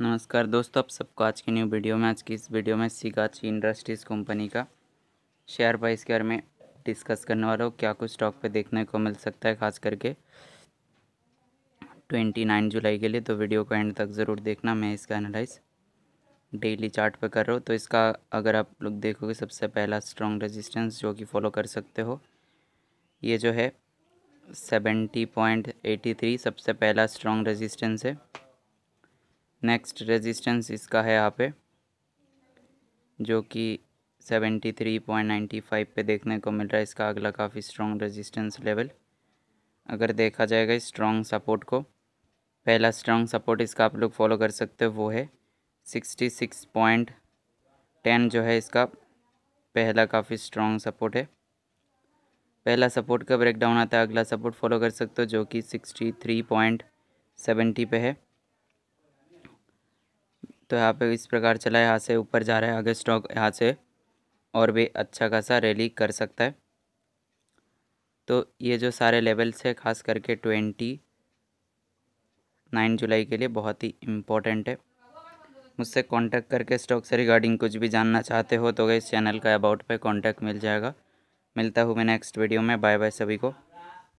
नमस्कार दोस्तों आप सबको आज की न्यू वीडियो में आज की इस वीडियो में सिगाची इंडस्ट्रीज़ कंपनी का शेयर प्राइस के बारे में डिस्कस करने वाला हूँ क्या कुछ स्टॉक पे देखने को मिल सकता है खास करके ट्वेंटी नाइन जुलाई के लिए तो वीडियो को एंड तक ज़रूर देखना मैं इसका एनालाइज डेली चार्ट पे कर रहा हूँ तो इसका अगर आप लोग देखोगे सबसे पहला स्ट्रॉन्ग रजिस्टेंस जो कि फॉलो कर सकते हो ये जो है सेवेंटी पॉइंट एटी थ्री सबसे पहला स्ट्रॉन्ग रजिस्टेंस है नेक्स्ट रेजिस्टेंस इसका है यहाँ पे जो कि seventy three point ninety five पे देखने को मिल रहा है इसका अगला काफ़ी स्ट्रॉन्ग रेजिस्टेंस लेवल अगर देखा जाएगा स्ट्रॉन्ग सपोर्ट को पहला स्ट्रॉन्ग सपोर्ट इसका आप लोग फॉलो कर सकते हो वो है सिक्सटी सिक्स पॉइंट टेन जो है इसका पहला काफ़ी स्ट्रॉन्ग सपोर्ट है पहला सपोर्ट का ब्रेकडाउन आता है अगला सपोर्ट फॉलो कर सकते हो जो कि सिक्सटी थ्री पॉइंट सेवेंटी पे है तो यहाँ पे इस प्रकार चला है यहाँ से ऊपर जा रहा है आगे स्टॉक यहाँ से और भी अच्छा खासा रैली कर सकता है तो ये जो सारे लेवल्स है ख़ास करके ट्वेंटी नाइन जुलाई के लिए बहुत ही इम्पोर्टेंट है मुझसे कांटेक्ट करके स्टॉक से रिगार्डिंग कुछ भी जानना चाहते हो तो इस चैनल का अबाउट पे कांटेक्ट मिल जाएगा मिलता हूँ मैं नेक्स्ट वीडियो में बाय बाय सभी को